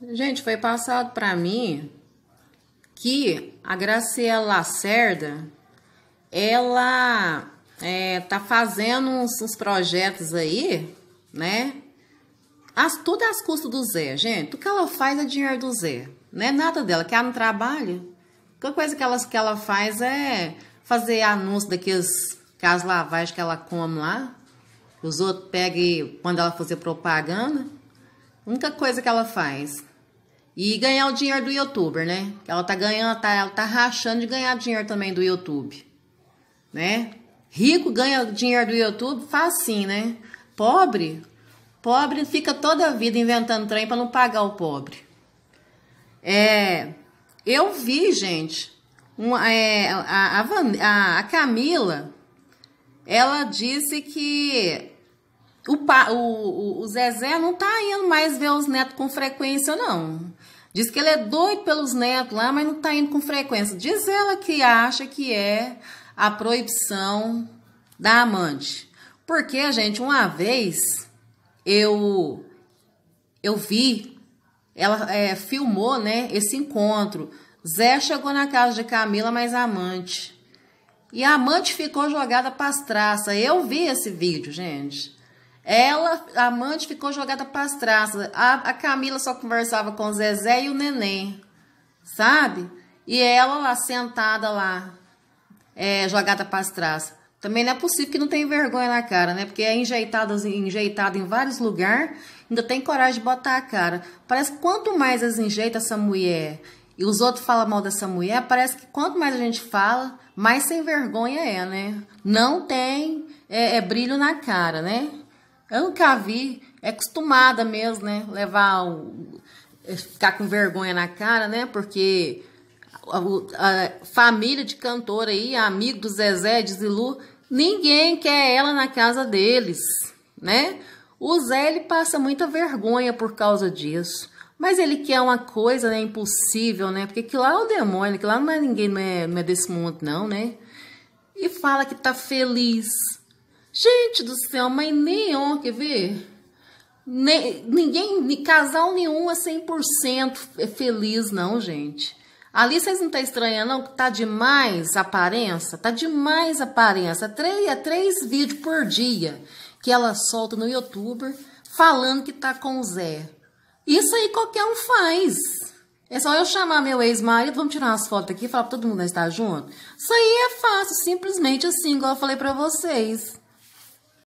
Gente, foi passado para mim que a Graciela Lacerda, ela é, tá fazendo uns, uns, projetos aí, né? As, tudo é às custas do Zé, gente. Tudo que ela faz é dinheiro do Zé. Não é nada dela, que ela não trabalha. A coisa que ela, que ela faz é fazer anúncio daqueles casos lavagens que ela come lá. Os outros pegam quando ela fazer propaganda. A única coisa que ela faz. E ganhar o dinheiro do youtuber, né? ela tá ganhando, tá, ela tá rachando de ganhar dinheiro também do YouTube. Né? Rico ganha dinheiro do YouTube, faz sim, né? Pobre, pobre fica toda a vida inventando trem para não pagar o pobre. É, eu vi, gente, uma, é, a, a, a Camila, ela disse que o, o, o, Zezé não tá indo mais ver os netos com frequência, não. Diz que ele é doido pelos netos lá, mas não tá indo com frequência. Diz ela que acha que é a proibição da amante. Porque, gente, uma vez eu eu vi, ela é, filmou, né, esse encontro. Zé chegou na casa de Camila, mas amante. E a amante ficou jogada para as traças. Eu vi esse vídeo, gente. Ela, a amante, ficou jogada para as traças. A, a Camila só conversava com o Zezé e o neném, sabe? E ela lá sentada lá, é, jogada para as traças. Também não é possível que não tenha vergonha na cara, né? Porque é enjeitada enjeitado em vários lugares, ainda tem coragem de botar a cara. Parece que quanto mais as enjeita essa mulher e os outros falam mal dessa mulher, parece que quanto mais a gente fala, mais sem vergonha é, né? Não tem é, é brilho na cara, né? Eu nunca vi. É acostumada mesmo, né? Levar o. É, ficar com vergonha na cara, né? Porque a, a família de cantora aí, amigo do Zezé, de Zilu, ninguém quer ela na casa deles, né? O Zé ele passa muita vergonha por causa disso. Mas ele quer uma coisa, né? Impossível, né? Porque que lá é o demônio, que lá não é ninguém, não é, não é desse mundo, não, né? E fala que tá feliz Gente do céu, mas nenhum, quer ver? Nem, ninguém, casal nenhum é 100% feliz, não, gente. Ali vocês não estão tá estranhando, não? que Tá demais a aparência? Tá demais a aparência. É três, é três vídeos por dia que ela solta no YouTube falando que tá com o Zé. Isso aí qualquer um faz. É só eu chamar meu ex-marido, vamos tirar umas fotos aqui e falar pra todo mundo está junto. Isso aí é fácil, simplesmente assim, igual eu falei pra vocês.